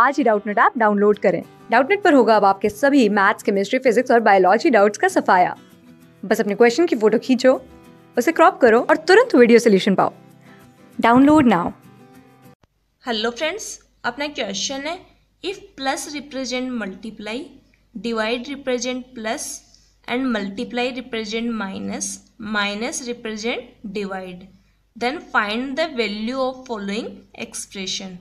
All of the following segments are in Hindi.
आज ही डाउटनेट ऐप डाउनलोड करें डाउटनेट पर होगा अब आपके सभी मैथ्स केमिस्ट्री फिजिक्स और बायोलॉजी डाउट्स का सफाया बस अपने क्वेश्चन की फोटो खींचो उसे क्रॉप करो और तुरंत वीडियो सोल्यूशन पाओ डाउनलोड नाउ हेलो फ्रेंड्स अपना क्वेश्चन है if plus represent multiply divide represent plus and multiply represent minus minus represent divide then find the value of following expression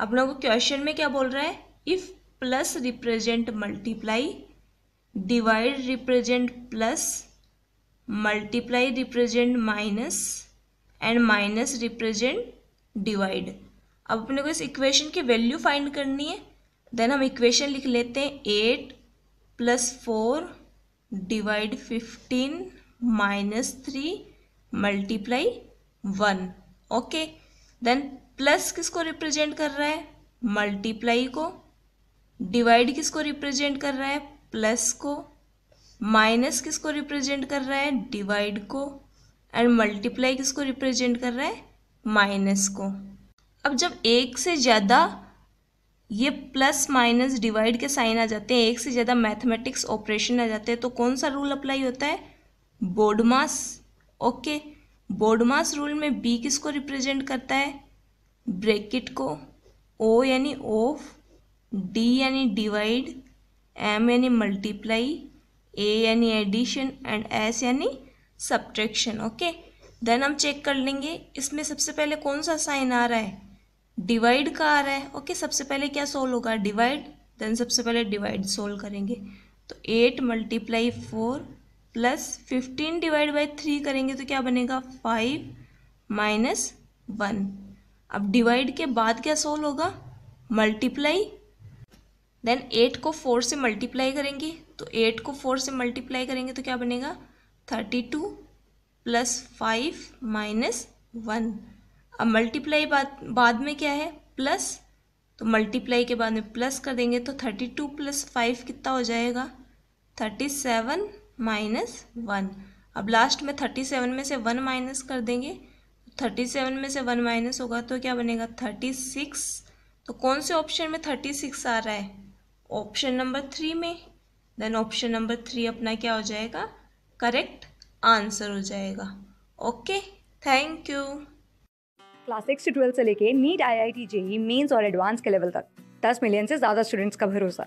आप को क्वेश्चन में क्या बोल रहा है if plus represent multiply divide represent plus multiply represent minus and minus represent divide अब अपने को इस इक्वेशन की वैल्यू फाइंड करनी है देन हम इक्वेशन लिख लेते हैं eight plus four divide fifteen minus three multiply one okay then plus किसको रिप्रेजेंट कर रहा है मल्टीप्लाई को डिवाइड किसको रिप्रेजेंट कर रहा है प्लस को माइनस किसको रिप्रेजेंट कर रहा है डिवाइड को एंड मल्टीप्लाई किसको रिप्रेजेंट कर रहा है माइनस को अब जब एक से ज़्यादा ये प्लस माइनस डिवाइड के साइन आ जाते हैं एक से ज़्यादा मैथमेटिक्स ऑपरेशन आ जाते हैं तो कौन सा रूल अप्लाई होता है BODMAS okay okay. BODMAS rule में बी किसको रिप्रेजेंट करता है ब्रेकिट को ओ यानी ऑफ डी यानी डिवाइड एम यानी मल्टीप्लाई ए यानी एडिशन एंड एस यानी सब्ट्रैक्शन ओके देन हम चेक कर लेंगे इसमें सबसे पहले कौन सा साइन आ रहा है डिवाइड का आ रहा है ओके okay, सबसे पहले क्या सोल्व होगा डिवाइड देन सबसे पहले डिवाइड सोल्व करेंगे तो eight multiply four plus fifteen divide by three करेंगे तो क्या बनेगा फाइव माइनस वन अब डिवाइड के बाद क्या सोल्व होगा मल्टीप्लाई देन एट को फोर से मल्टीप्लाई करेंगे तो एट को फोर से मल्टीप्लाई करेंगे तो क्या बनेगा thirty two plus five minus one अब मल्टीप्लाई बाद बाद में क्या है प्लस तो मल्टीप्लाई के बाद में प्लस कर देंगे तो थर्टी टू प्लस फाइव कितना हो जाएगा थर्टी सेवन माइनस वन अब लास्ट में थर्टी सेवन में से वन माइनस कर देंगे थर्टी सेवन में से वन माइनस होगा तो क्या बनेगा थर्टी सिक्स तो कौन से ऑप्शन में थर्टी सिक्स आ रहा है ऑप्शन नंबर थ्री में देन ऑप्शन नंबर थ्री अपना क्या हो जाएगा करेक्ट आंसर हो जाएगा okay thank you class six से ट्वेल्थ से लेके NEET I I T JEE Mains और एडवांस के लेवल तक दस मिलियन से ज़्यादा स्टूडेंट्स का भरोसा